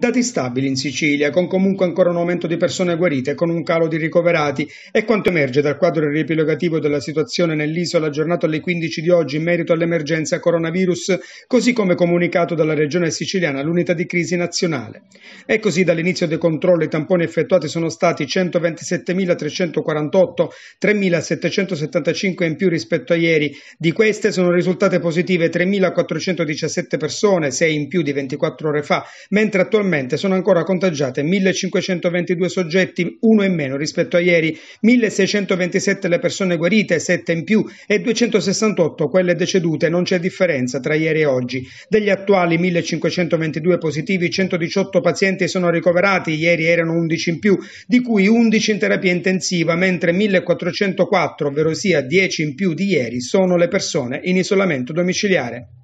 Dati stabili in Sicilia, con comunque ancora un aumento di persone guarite, con un calo di ricoverati, è quanto emerge dal quadro riepilogativo della situazione nell'isola aggiornato alle 15 di oggi in merito all'emergenza coronavirus, così come comunicato dalla regione siciliana all'unità di crisi nazionale. E così dall'inizio dei controlli i tamponi effettuati sono stati 127.348, 3.775 in più rispetto a ieri. Di queste sono risultate positive 3.417 persone, 6 in più di 24 ore fa, mentre attualmente attualmente sono ancora contagiate 1.522 soggetti, uno in meno rispetto a ieri, 1.627 le persone guarite, 7 in più e 268 quelle decedute, non c'è differenza tra ieri e oggi. Degli attuali 1.522 positivi, 118 pazienti sono ricoverati, ieri erano 11 in più, di cui 11 in terapia intensiva, mentre 1.404, ovvero sia 10 in più di ieri, sono le persone in isolamento domiciliare.